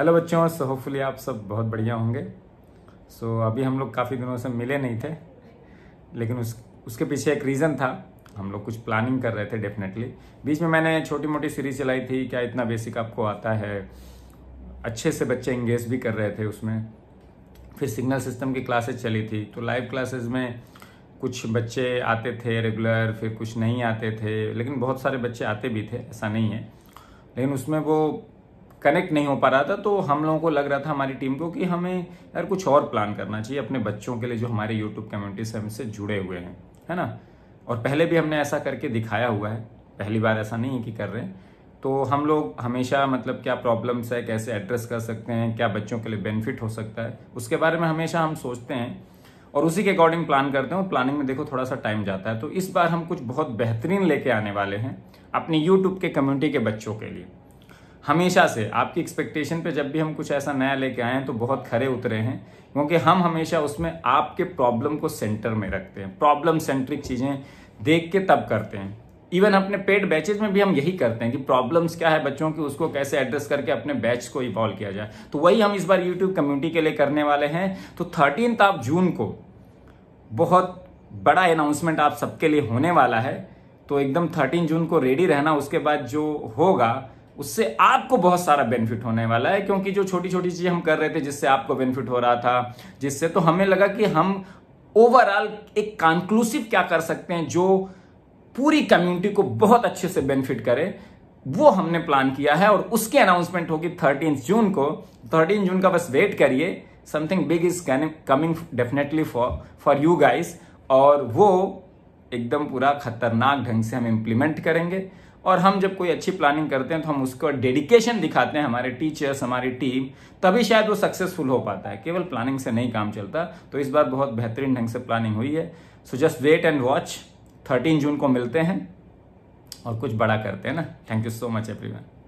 hello बच्चों so hopefully आप सब बहुत बढ़िया होंगे सो so, अभी हम लोग काफ़ी दिनों से मिले नहीं थे लेकिन उस उसके पीछे एक रीज़न था हम लोग कुछ प्लानिंग कर रहे थे डेफिनेटली बीच में मैंने छोटी मोटी सीरीज चलाई थी क्या इतना बेसिक आपको आता है अच्छे से बच्चे इंगेज भी कर रहे थे उसमें फिर सिग्नल सिस्टम की क्लासेज चली थी तो लाइव क्लासेज में कुछ बच्चे आते थे रेगुलर फिर कुछ नहीं आते थे लेकिन बहुत सारे बच्चे आते भी थे ऐसा नहीं है लेकिन उसमें वो कनेक्ट नहीं हो पा रहा था तो हम लोगों को लग रहा था हमारी टीम को कि हमें यार कुछ और प्लान करना चाहिए अपने बच्चों के लिए जो हमारे यूट्यूब कम्युनिटी से हमसे जुड़े हुए हैं है ना और पहले भी हमने ऐसा करके दिखाया हुआ है पहली बार ऐसा नहीं है कि कर रहे हैं तो हम लोग हमेशा मतलब क्या प्रॉब्लम्स है कैसे एड्रेस कर सकते हैं क्या बच्चों के लिए बेनिफिट हो सकता है उसके बारे में हमेशा हम सोचते हैं और उसी के अकॉर्डिंग प्लान करते हैं प्लानिंग में देखो थोड़ा सा टाइम जाता है तो इस बार हम कुछ बहुत बेहतरीन लेके आने वाले हैं अपनी यूट्यूब के कम्युनिटी के बच्चों के लिए हमेशा से आपकी एक्सपेक्टेशन पे जब भी हम कुछ ऐसा नया लेके आए हैं तो बहुत खरे उतरे हैं क्योंकि हम हमेशा उसमें आपके प्रॉब्लम को सेंटर में रखते हैं प्रॉब्लम सेंट्रिक चीज़ें देख के तब करते हैं इवन अपने पेड बैचेज में भी हम यही करते हैं कि प्रॉब्लम्स क्या है बच्चों की उसको कैसे एड्रेस करके अपने बैच को इवॉल्व किया जाए तो वही हम इस बार यूट्यूब कम्युनिटी के लिए करने वाले हैं तो थर्टीन ऑफ जून को बहुत बड़ा अनाउंसमेंट आप सबके लिए होने वाला है तो एकदम थर्टीन जून को रेडी रहना उसके बाद जो होगा उससे आपको बहुत सारा बेनिफिट होने वाला है क्योंकि जो छोटी छोटी चीज़ें हम कर रहे थे जिससे आपको बेनिफिट हो रहा था जिससे तो हमें लगा कि हम ओवरऑल एक कंक्लूसिव क्या कर सकते हैं जो पूरी कम्युनिटी को बहुत अच्छे से बेनिफिट करे वो हमने प्लान किया है और उसकी अनाउंसमेंट होगी थर्टीन जून को थर्टीन जून का बस वेट करिए something big is coming definitely for for you guys और वो एकदम पूरा खतरनाक ढंग से हम इम्प्लीमेंट करेंगे और हम जब कोई अच्छी प्लानिंग करते हैं तो हम उसको डेडिकेशन दिखाते हैं हमारे टीचर्स हमारी टीम तभी शायद वो सक्सेसफुल हो पाता है केवल प्लानिंग से नहीं काम चलता तो इस बार बहुत बेहतरीन ढंग से प्लानिंग हुई है so just wait and watch thirteen June को मिलते हैं और कुछ बड़ा करते हैं ना thank you so much everyone